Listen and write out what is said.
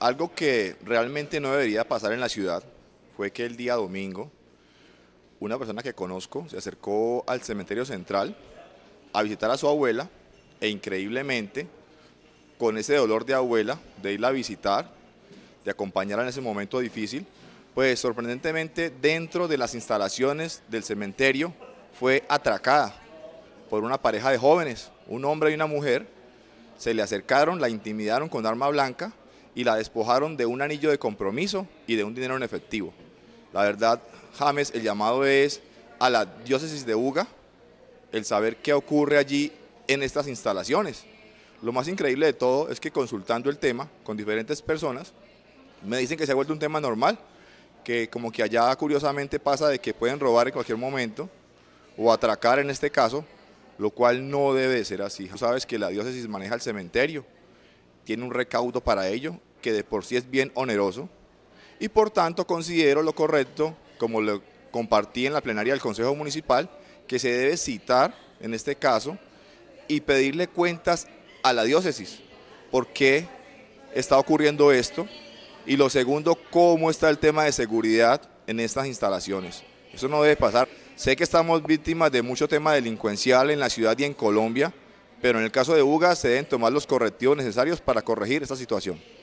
Algo que realmente no debería pasar en la ciudad fue que el día domingo una persona que conozco se acercó al cementerio central a visitar a su abuela e increíblemente con ese dolor de abuela de irla a visitar, de acompañarla en ese momento difícil, pues sorprendentemente dentro de las instalaciones del cementerio fue atracada por una pareja de jóvenes, un hombre y una mujer, se le acercaron, la intimidaron con arma blanca y la despojaron de un anillo de compromiso y de un dinero en efectivo. La verdad, James, el llamado es a la diócesis de Uga, el saber qué ocurre allí en estas instalaciones. Lo más increíble de todo es que consultando el tema con diferentes personas, me dicen que se ha vuelto un tema normal, que como que allá curiosamente pasa de que pueden robar en cualquier momento o atracar en este caso, lo cual no debe ser así. sabes que la diócesis maneja el cementerio, tiene un recaudo para ello que de por sí es bien oneroso y por tanto considero lo correcto, como lo compartí en la plenaria del Consejo Municipal, que se debe citar en este caso y pedirle cuentas a la diócesis. ¿Por qué está ocurriendo esto? Y lo segundo, ¿cómo está el tema de seguridad en estas instalaciones? Eso no debe pasar. Sé que estamos víctimas de mucho tema delincuencial en la ciudad y en Colombia, pero en el caso de UGA se deben tomar los correctivos necesarios para corregir esta situación.